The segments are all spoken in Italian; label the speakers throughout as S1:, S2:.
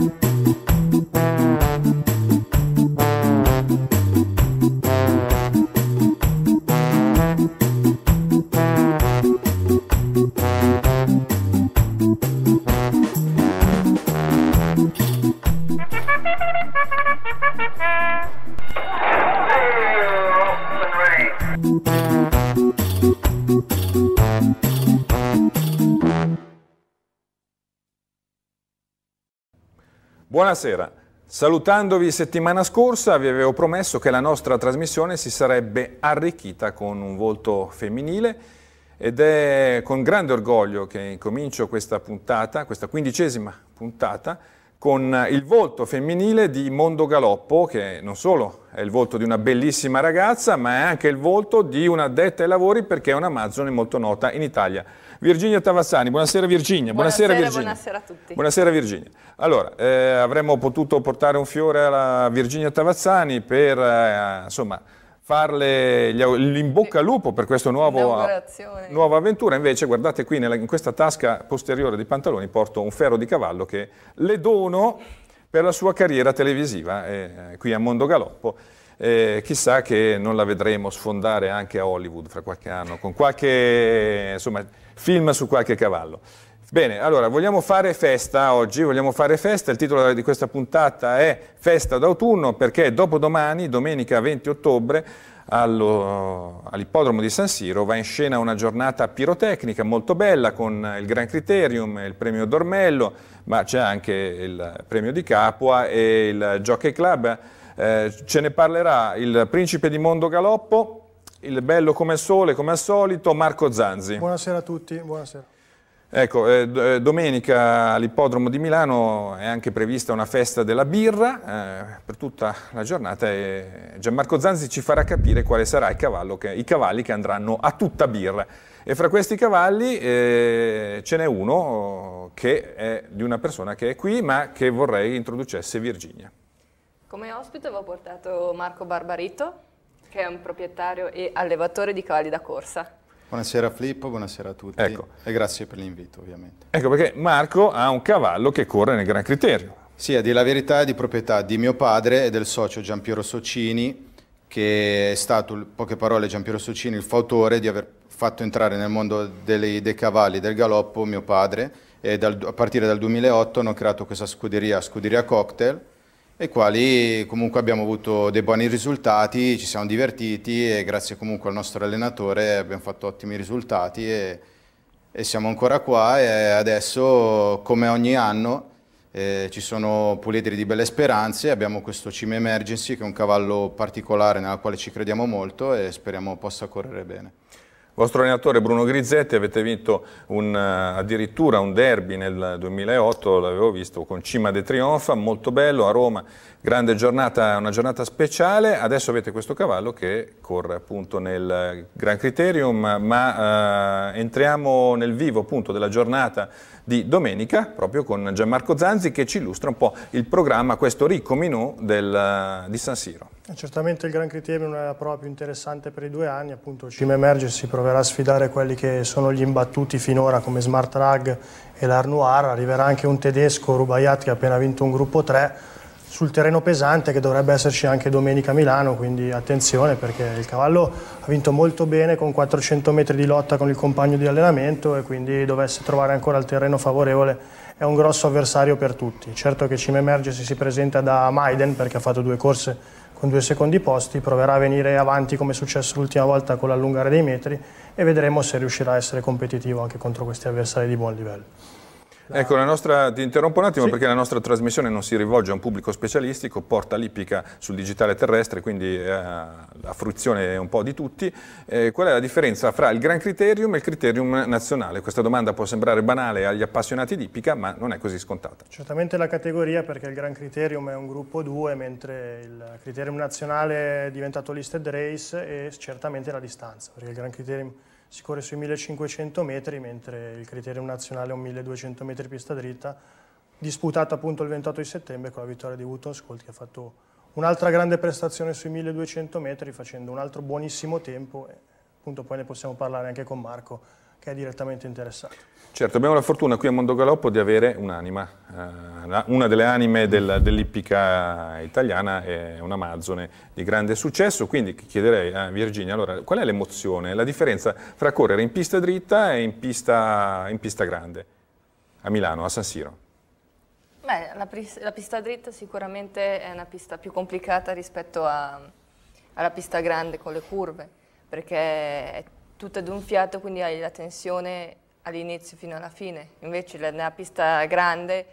S1: you.
S2: Buonasera. Salutandovi settimana scorsa vi avevo promesso che la nostra trasmissione si sarebbe arricchita con un volto femminile ed è con grande orgoglio che incomincio questa puntata, questa quindicesima puntata, con il volto femminile di Mondo Galoppo, che non solo è il volto di una bellissima ragazza, ma è anche il volto di una detta ai lavori perché è una Amazzone molto nota in Italia. Virginia Tavassani. Buonasera Virginia. Buonasera, buonasera, Virginia. buonasera a tutti. Buonasera Virginia. Allora, eh, avremmo potuto portare un fiore alla Virginia Tavazzani per, eh, insomma, farle in bocca al lupo per questa nuova avventura. Invece, guardate qui, nella, in questa tasca posteriore dei pantaloni porto un ferro di cavallo che le dono per la sua carriera televisiva eh, eh qui a Mondo Galoppo. Eh, chissà che non la vedremo sfondare anche a Hollywood fra qualche anno, con qualche... Insomma, film su qualche cavallo. Bene, allora vogliamo fare festa oggi, vogliamo fare festa, il titolo di questa puntata è Festa d'autunno perché dopodomani, domenica 20 ottobre, all'ippodromo di San Siro va in scena una giornata pirotecnica molto bella con il Gran Criterium, il premio Dormello, ma c'è anche il premio di Capua e il Jockey Club. Eh, ce ne parlerà il principe di Mondo Galoppo, il bello come il sole, come al solito, Marco Zanzi.
S1: Buonasera a tutti, buonasera.
S2: Ecco, eh, eh, domenica all'ippodromo di Milano è anche prevista una festa della birra eh, per tutta la giornata e eh, Gianmarco Zanzi ci farà capire quale sarà che, i cavalli che andranno a tutta birra. E fra questi cavalli eh, ce n'è uno oh, che è di una persona che è qui ma che vorrei introducesse Virginia.
S3: Come ospite avevo portato Marco Barbarito, che è un proprietario e allevatore di cavalli da corsa.
S4: Buonasera Flippo, buonasera a tutti ecco. e grazie per l'invito ovviamente. Ecco perché Marco ha un cavallo che corre nel Gran Criterio. Sì, a dire la verità è di proprietà di mio padre e del socio Giampiero Socini che è stato, in poche parole, Giampiero Socini il fautore di aver fatto entrare nel mondo dei, dei cavalli del galoppo mio padre e dal, a partire dal 2008 hanno creato questa scuderia, Scuderia Cocktail, e quali comunque abbiamo avuto dei buoni risultati, ci siamo divertiti e grazie comunque al nostro allenatore abbiamo fatto ottimi risultati e, e siamo ancora qua e adesso come ogni anno eh, ci sono puledri di belle speranze, abbiamo questo Cime Emergency che è un cavallo particolare nella quale ci crediamo molto e speriamo possa correre bene
S2: vostro allenatore Bruno Grizzetti avete vinto un, eh, addirittura un derby nel 2008, l'avevo visto, con Cima de Trionfa, molto bello, a Roma, grande giornata, una giornata speciale, adesso avete questo cavallo che corre appunto nel Gran Criterium, ma eh, entriamo nel vivo appunto della giornata di domenica, proprio con Gianmarco Zanzi che ci illustra un po' il programma, questo ricco menù del, eh, di San Siro.
S1: Eh, certamente il Gran Critieme è una prova più interessante per i due anni, appunto Cime Emerge si proverà a sfidare quelli che sono gli imbattuti finora come Smart Rag e l'Arnoir, arriverà anche un tedesco, Rubayat, che ha appena vinto un gruppo 3, sul terreno pesante che dovrebbe esserci anche domenica a Milano, quindi attenzione perché il cavallo ha vinto molto bene con 400 metri di lotta con il compagno di allenamento e quindi dovesse trovare ancora il terreno favorevole è un grosso avversario per tutti. Certo che Cime Emerge si presenta da Maiden perché ha fatto due corse con due secondi posti, proverà a venire avanti come è successo l'ultima volta con l'allungare dei metri e vedremo se riuscirà a essere competitivo anche contro questi avversari di buon livello.
S2: Ecco, la nostra, ti interrompo un attimo sì. perché la nostra trasmissione non si rivolge a un pubblico specialistico, porta l'ipica sul digitale terrestre, quindi eh, a fruizione un po' di tutti. Eh, qual è la differenza fra il Gran Criterium e il Criterium nazionale? Questa domanda può sembrare banale agli appassionati di ippica, ma non è così scontata.
S1: Certamente la categoria perché il Gran Criterium è un gruppo 2, mentre il Criterium nazionale è diventato listed race e certamente la distanza, perché il Gran Criterium si corre sui 1500 metri, mentre il criterio nazionale è un 1200 metri pista dritta, disputata appunto il 28 settembre con la vittoria di Wooton Scolt che ha fatto un'altra grande prestazione sui 1200 metri facendo un altro buonissimo tempo, appunto poi ne possiamo parlare anche con Marco che è direttamente interessato.
S2: Certo, abbiamo la fortuna qui a Mondo Galoppo di avere un'anima, eh, una delle anime del, dell'ippica italiana è un'Amazzone di grande successo, quindi chiederei a Virginia, allora, qual è l'emozione, la differenza fra correre in pista dritta e in pista, in pista grande, a Milano, a San Siro?
S3: Beh, la, la, pista dritta sicuramente è una pista più complicata rispetto a, alla pista grande con le curve, perché è tutto ad un fiato, quindi hai la tensione all'inizio fino alla fine. Invece nella pista grande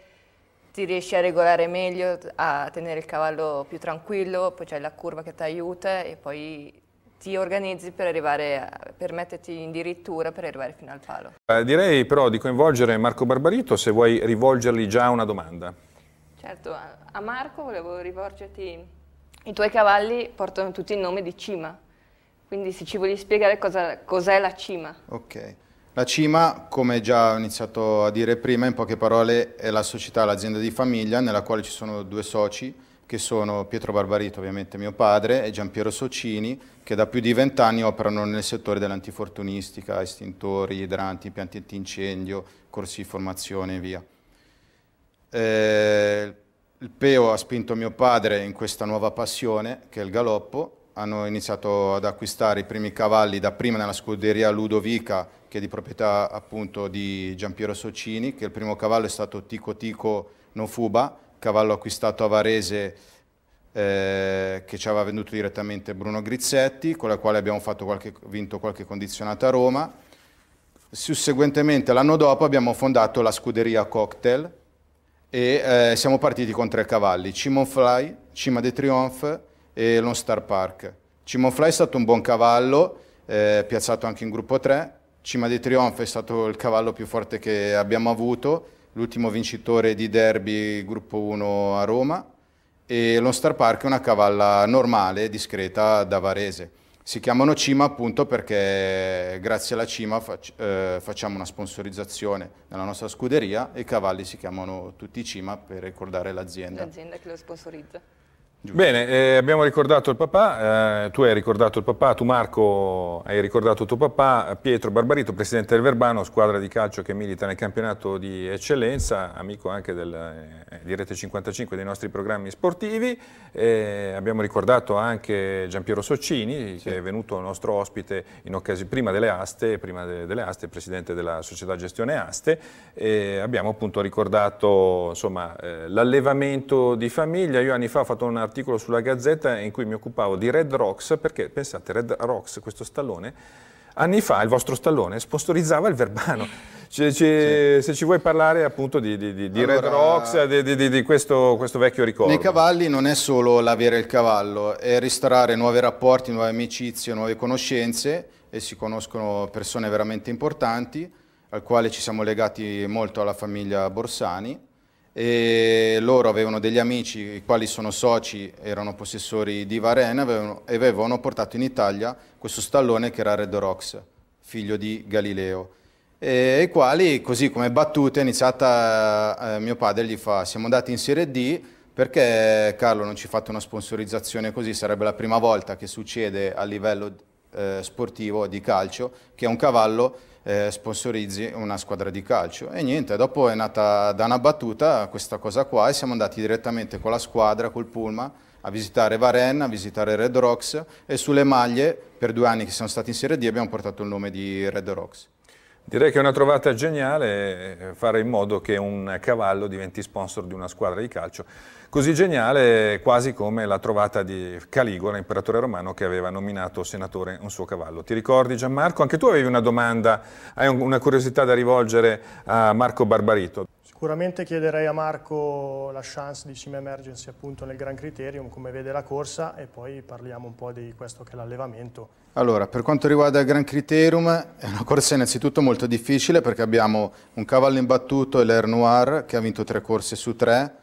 S3: ti riesci a regolare meglio, a tenere il cavallo più tranquillo, poi c'è la curva che ti aiuta e poi ti organizzi per, arrivare, per metterti in dirittura per arrivare fino al palo.
S2: Eh, direi però di coinvolgere Marco Barbarito se vuoi rivolgergli già una domanda.
S3: Certo, a Marco volevo rivolgerti, i tuoi cavalli portano tutti il nome di Cima, quindi se ci vuoi spiegare cos'è la cima.
S4: Ok. La CIMA, come già ho iniziato a dire prima, in poche parole è la società, l'azienda di famiglia, nella quale ci sono due soci, che sono Pietro Barbarito, ovviamente mio padre, e Giampiero Socini, che da più di vent'anni operano nel settore dell'antifortunistica, estintori, idranti, impianti antincendio, corsi di formazione e via. Eh, il PEO ha spinto mio padre in questa nuova passione, che è il galoppo, hanno iniziato ad acquistare i primi cavalli dapprima nella scuderia Ludovica, che è di proprietà appunto di Giampiero Socini, che il primo cavallo è stato Tico Tico Nofuba, cavallo acquistato a Varese eh, che ci aveva venduto direttamente Bruno Grizzetti, con la quale abbiamo qualche, vinto qualche condizionata a Roma. Susseguentemente, l'anno dopo, abbiamo fondato la scuderia Cocktail e eh, siamo partiti con tre cavalli, Cimon Fly, Cima de Triomphe, e Lone Star Park. Cimonfly è stato un buon cavallo, eh, piazzato anche in gruppo 3. Cima di Trionfo è stato il cavallo più forte che abbiamo avuto, l'ultimo vincitore di derby gruppo 1 a Roma. E Lone Star Park è una cavalla normale, discreta, da Varese. Si chiamano Cima appunto perché grazie alla Cima fac eh, facciamo una sponsorizzazione nella nostra scuderia e i cavalli si chiamano tutti Cima per ricordare l'azienda.
S3: L'azienda che lo sponsorizza.
S4: Giusto. Bene, eh, abbiamo ricordato il papà, eh,
S2: tu hai ricordato il papà, tu Marco hai ricordato tuo papà, Pietro Barbarito, presidente del Verbano, squadra di calcio che milita nel campionato di eccellenza, amico anche del, eh, di Rete 55 dei nostri programmi sportivi. Eh, abbiamo ricordato anche Giampiero Soccini, sì. che è venuto nostro ospite prima delle aste, prima de, delle aste, presidente della società gestione aste. abbiamo appunto ricordato eh, l'allevamento di famiglia. Io anni fa ho fatto un articolo sulla Gazzetta in cui mi occupavo di Red Rocks, perché pensate, Red Rocks, questo stallone, anni fa il vostro stallone sponsorizzava il Verbano. Cioè, ci, sì. Se ci vuoi parlare appunto di, di, di, di allora, Red Rocks, di, di questo, questo, vecchio ricordo. Nei
S4: cavalli non è solo l'avere il cavallo, è ristorare nuovi rapporti, nuove amicizie, nuove conoscenze e si conoscono persone veramente importanti al quale ci siamo legati molto alla famiglia Borsani e loro avevano degli amici i quali sono soci, erano possessori di Varenne e avevano portato in Italia questo stallone che era Red Rox, figlio di Galileo, e i quali così come battute, è iniziata, eh, mio padre gli fa siamo andati in Serie D perché Carlo non ci fate una sponsorizzazione così, sarebbe la prima volta che succede a livello eh, sportivo di calcio che un cavallo eh, sponsorizzi una squadra di calcio. E niente, dopo è nata da una battuta questa cosa qua e siamo andati direttamente con la squadra, col Pulma, a visitare Varenna, a visitare Red Rocks e sulle maglie, per due anni che siamo stati in Serie D, abbiamo portato il nome di Red Rocks. Direi
S2: che è una trovata geniale eh, fare in modo che un cavallo diventi sponsor di una squadra di calcio, così geniale quasi come la trovata di Caligola, imperatore romano, che aveva nominato senatore un suo cavallo. Ti ricordi Gianmarco? Anche tu avevi una domanda, hai una curiosità da rivolgere a Marco Barbarito.
S1: Sicuramente chiederei a Marco la chance di Sim Emergency appunto nel Gran Criterium, come vede la corsa e poi parliamo un po' di questo che è l'allevamento.
S4: Allora, per quanto riguarda il Gran Criterium, è una corsa innanzitutto molto difficile perché abbiamo un cavallo imbattuto l'Air Noir che ha vinto tre corse su tre,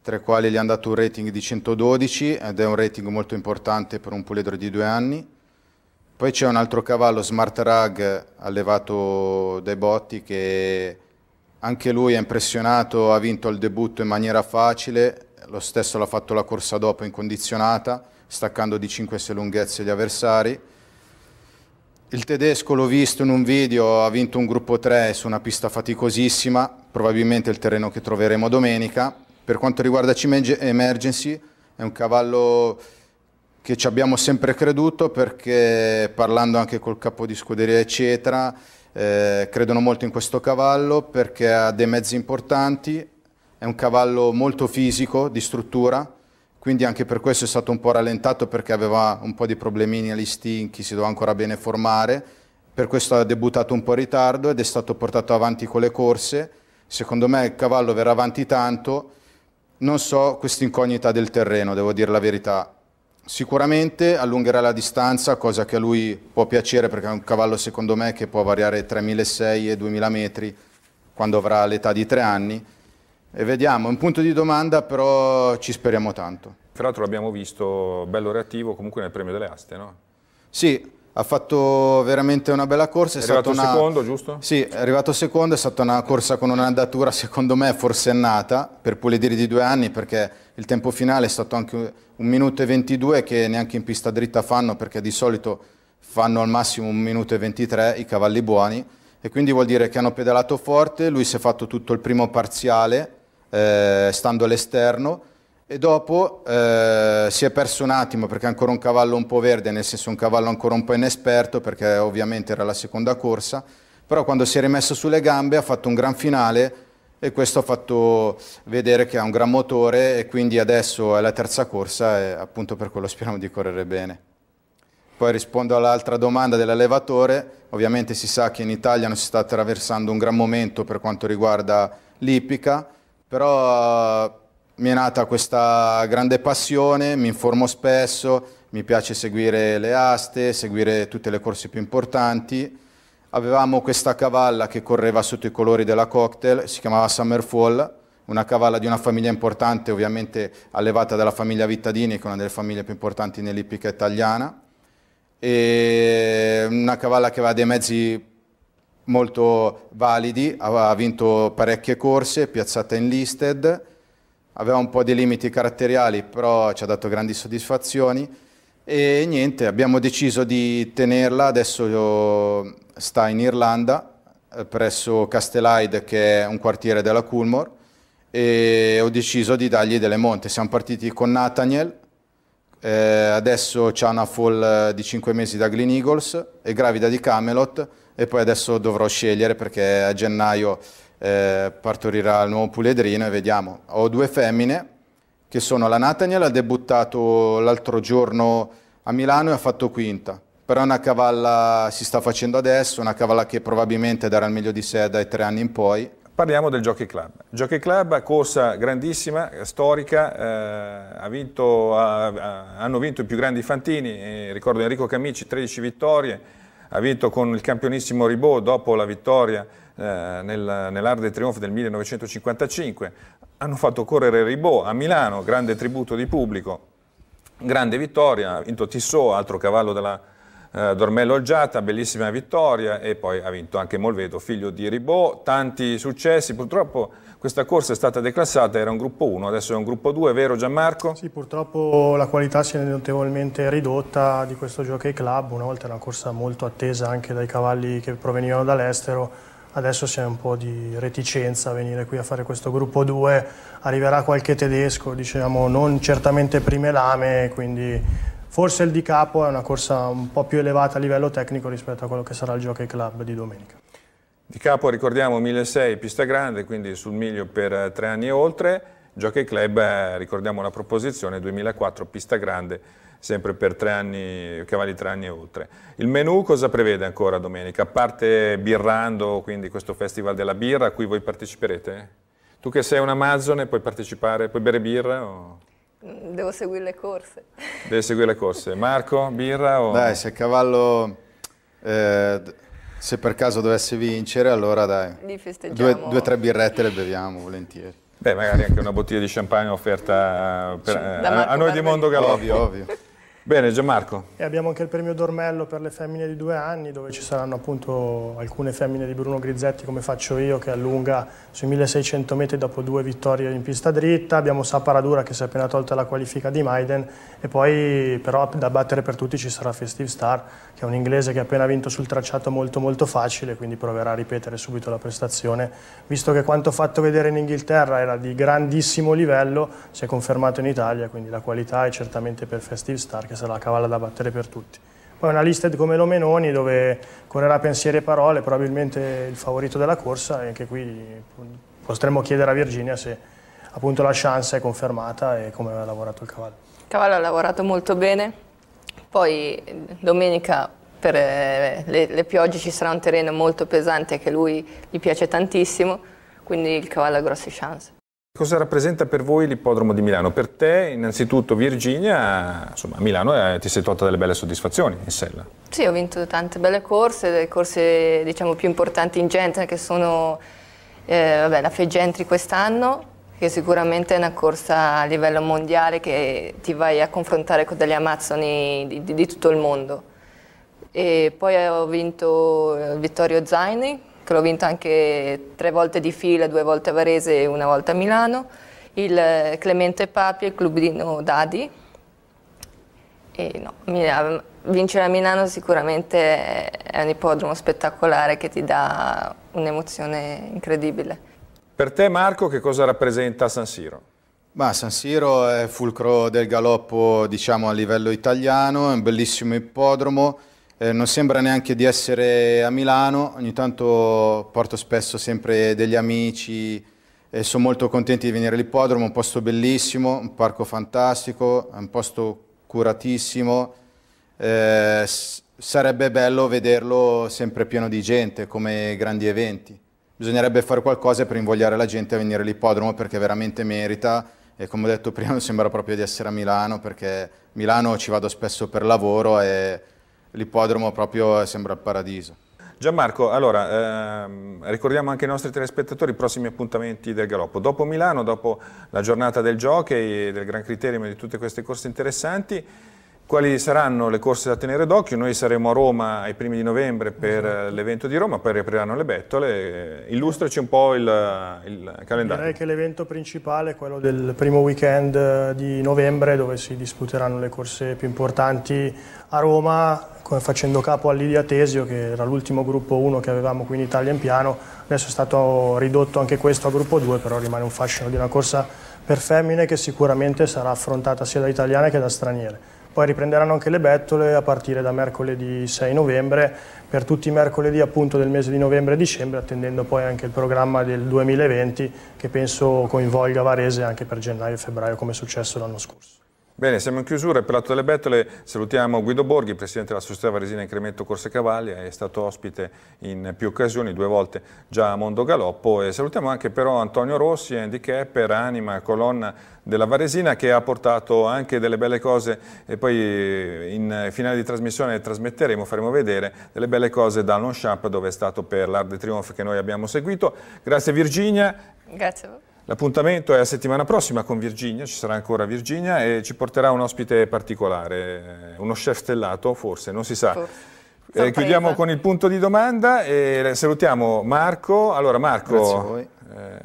S4: tra i quali gli hanno dato un rating di 112 ed è un rating molto importante per un puledro di due anni. Poi c'è un altro cavallo Smart Rag allevato dai botti che anche lui è impressionato, ha vinto il debutto in maniera facile, lo stesso l'ha fatto la corsa dopo incondizionata, staccando di 5 6 lunghezze gli avversari. Il tedesco l'ho visto in un video, ha vinto un gruppo 3 su una pista faticosissima, probabilmente il terreno che troveremo domenica. Per quanto riguarda Cima Emergency, è un cavallo che ci abbiamo sempre creduto perché parlando anche col capo di scuderia eccetera, eh, credono molto in questo cavallo perché ha dei mezzi importanti, è un cavallo molto fisico di struttura, quindi anche per questo è stato un po' rallentato perché aveva un po' di problemini agli stinchi, si doveva ancora bene formare, per questo ha debuttato un po' in ritardo ed è stato portato avanti con le corse. Secondo me il cavallo verrà avanti tanto, non so questa incognita del terreno, devo dire la verità. Sicuramente allungherà la distanza, cosa che a lui può piacere perché è un cavallo secondo me che può variare tra 1.600 e 2.000 metri quando avrà l'età di tre anni. E vediamo, è un punto di domanda però ci speriamo tanto.
S2: Tra l'altro l'abbiamo visto bello reattivo comunque nel premio delle aste,
S4: no? Sì, ha fatto veramente una bella corsa. È, è arrivato una... secondo, giusto? Sì, è arrivato secondo, è stata una corsa con un'andatura secondo me forsennata per Polidiri di due anni perché il tempo finale è stato anche un minuto e 22 che neanche in pista dritta fanno perché di solito fanno al massimo un minuto e 23 i cavalli buoni e quindi vuol dire che hanno pedalato forte, lui si è fatto tutto il primo parziale eh, stando all'esterno e dopo eh, si è perso un attimo perché ancora un cavallo un po' verde, nel senso un cavallo ancora un po' inesperto perché ovviamente era la seconda corsa, però quando si è rimesso sulle gambe ha fatto un gran finale e questo ha fatto vedere che ha un gran motore e quindi adesso è la terza corsa e appunto per quello speriamo di correre bene. Poi rispondo all'altra domanda dell'allevatore, ovviamente si sa che in Italia non si sta attraversando un gran momento per quanto riguarda l'ippica, però mi è nata questa grande passione, mi informo spesso, mi piace seguire le aste, seguire tutte le corse più importanti. Avevamo questa cavalla che correva sotto i colori della cocktail, si chiamava Summerfall, una cavalla di una famiglia importante, ovviamente allevata dalla famiglia Vittadini, che è una delle famiglie più importanti nell'ippica italiana. E una cavalla che aveva dei mezzi molto validi, aveva vinto parecchie corse, piazzata in listed aveva un po' di limiti caratteriali, però ci ha dato grandi soddisfazioni e niente, abbiamo deciso di tenerla, adesso eh, sta in Irlanda, eh, presso Castellide che è un quartiere della Coolmore e ho deciso di dargli delle monte, siamo partiti con Nathaniel, eh, adesso c'è una fall eh, di 5 mesi da Green Eagles, è gravida di Camelot e poi adesso dovrò scegliere perché a gennaio eh, partorirà il nuovo puledrino e vediamo. Ho due femmine che sono la Nathaniel, ha debuttato l'altro giorno a Milano e ha fatto quinta. Però è una cavalla, si sta facendo adesso, una cavalla che probabilmente darà il meglio di sé dai tre anni in poi. Parliamo del Jockey Club.
S2: Jockey Club, corsa grandissima, storica, eh, ha vinto, ha, ha, hanno vinto i più grandi fantini, eh, ricordo Enrico Camici 13 vittorie, ha vinto con il campionissimo Ribot dopo la vittoria eh, nel, nell'Art del Trionfo del 1955, hanno fatto correre Ribot a Milano, grande tributo di pubblico, grande vittoria, ha vinto Tissot, altro cavallo della eh, Dormello Olgiata, bellissima vittoria e poi ha vinto anche Molvedo, figlio di Ribot, tanti successi, purtroppo questa corsa è stata declassata, era un gruppo 1, adesso è un gruppo 2, vero Gianmarco? Sì, purtroppo
S1: la qualità si è notevolmente ridotta di questo Jockey Club, una volta era una corsa molto attesa anche dai cavalli che provenivano dall'estero, adesso c'è un po' di reticenza a venire qui a fare questo gruppo 2, arriverà qualche tedesco, diciamo, non certamente prime lame, quindi forse il di capo è una corsa un po' più elevata a livello tecnico rispetto a quello che sarà il Jockey Club di domenica. Di
S2: capo ricordiamo 1600 pista grande, quindi sul miglio per eh, tre anni e oltre, Jockey Club eh, ricordiamo la proposizione 2004 pista grande sempre per tre anni, cavalli tre anni e oltre. Il menù cosa prevede ancora domenica? A parte Birrando, quindi questo festival della birra, a cui voi parteciperete? Tu che sei un Amazone puoi partecipare, puoi bere
S4: birra? O...
S3: Mm, devo seguire le corse.
S4: Devo seguire le corse. Marco, birra o... Dai, se il cavallo... Eh, se per caso dovesse vincere, allora dai,
S1: due, due tre birrette
S4: le beviamo volentieri. Beh, magari anche una bottiglia di champagne
S2: offerta eh, per, a, eh, a noi di Mondo Galoppo. Ovvio, ovvio. Bene, Gianmarco.
S1: E abbiamo anche il premio Dormello per le femmine di due anni, dove ci saranno appunto alcune femmine di Bruno Grizzetti, come faccio io, che allunga sui 1600 metri dopo due vittorie in pista dritta. Abbiamo Saparadura che si è appena tolta la qualifica di Maiden. E poi, però, da battere per tutti ci sarà Festive Star, che è un inglese che ha appena vinto sul tracciato molto molto facile, quindi proverà a ripetere subito la prestazione. Visto che quanto fatto vedere in Inghilterra era di grandissimo livello, si è confermato in Italia, quindi la qualità è certamente per Festive Star, che sarà la cavalla da battere per tutti. Poi una listed come Lomenoni dove correrà pensieri e parole, probabilmente il favorito della corsa e anche qui mm, potremmo chiedere a Virginia se appunto la chance è confermata e come ha lavorato il cavallo.
S3: Il cavallo ha lavorato molto bene, poi domenica per eh, le, le piogge ci sarà un terreno molto pesante che lui gli piace tantissimo, quindi il cavallo ha grosse chance.
S2: Cosa rappresenta per voi l'ippodromo di Milano? Per te, innanzitutto, Virginia, insomma, a Milano eh, ti sei tolta delle belle soddisfazioni in sella.
S3: Sì, ho vinto tante belle corse, le corse diciamo, più importanti in gente che sono eh, vabbè, la Fe quest'anno, che sicuramente è una corsa a livello mondiale che ti vai a confrontare con delle amazzoni di, di, di tutto il mondo. E poi ho vinto eh, Vittorio Zaini, che l'ho vinto anche tre volte di fila, due volte a Varese e una volta a Milano, il eh, Clemente Papi e il Clubino Dadi. E no, eh, vincere a Milano sicuramente è un ipodromo spettacolare che ti dà un'emozione incredibile.
S2: Per te Marco che cosa rappresenta San Siro?
S4: Ma San Siro è fulcro del galoppo diciamo, a livello italiano, è un bellissimo ippodromo, eh, non sembra neanche di essere a Milano, ogni tanto porto spesso sempre degli amici e eh, sono molto contenti di venire all'ippodromo, è un posto bellissimo, un parco fantastico, è un posto curatissimo, eh, sarebbe bello vederlo sempre pieno di gente come grandi eventi bisognerebbe fare qualcosa per invogliare la gente a venire all'ippodromo perché veramente merita e come ho detto prima sembra proprio di essere a Milano perché Milano ci vado spesso per lavoro e l'ippodromo proprio sembra il paradiso.
S2: Gianmarco, allora ehm, ricordiamo anche ai nostri telespettatori i prossimi appuntamenti del Galoppo. Dopo Milano, dopo la giornata del gioco del Gran Criterium e di tutte queste corse interessanti, quali saranno le corse da tenere d'occhio? Noi saremo a Roma ai primi di novembre per esatto. Eh, l'evento di Roma, poi riapriranno le bettole. Eh, illustraci un po' il, eh, il calendario.
S1: Direi che l'evento principale è quello del primo weekend di novembre dove si disputeranno le corse più importanti a Roma facendo capo all'Idia Tesio che era l'ultimo gruppo 1 che avevamo qui in Italia in piano, adesso è stato ridotto anche questo a gruppo 2 però rimane un fascino di una corsa per femmine che sicuramente sarà affrontata sia da italiane che da straniere poi riprenderanno anche le bettole a partire da mercoledì 6 novembre per tutti i mercoledì appunto del mese di novembre e dicembre, attendendo poi anche il programma del 2020 che penso coinvolga Varese anche per gennaio e febbraio come è successo l'anno scorso.
S2: Bene, siamo in chiusura. Per l'atto delle bettole salutiamo Guido Borghi, presidente della società Varesina Incremento Corse Cavalli, è stato ospite in più occasioni, due volte già a Mondo Galoppo. E salutiamo anche però Antonio Rossi, handicapper, anima, colonna della Varesina che ha portato anche delle belle cose e poi eh, in finale di trasmissione trasmetteremo, faremo vedere delle belle cose da Non dove è stato per l'Art de Triomphe che noi abbiamo seguito. Grazie Virginia. Grazie a voi. L'appuntamento è la settimana prossima con Virginia, ci sarà ancora Virginia e ci porterà un ospite particolare, eh, uno chef stellato forse, non si sa. Eh, chiudiamo con il punto di domanda e salutiamo Marco. Allora Marco, eh,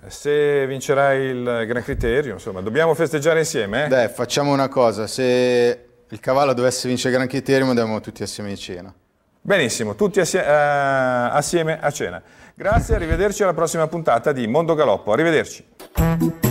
S2: se vincerai il Gran Criterio, insomma,
S4: dobbiamo festeggiare insieme? Eh? Beh, facciamo una cosa, se il cavallo dovesse vincere il Gran Criterio andiamo tutti assieme a cena. Benissimo, tutti assie eh,
S2: assieme a cena. Grazie, arrivederci alla prossima puntata di Mondo Galoppo. Arrivederci.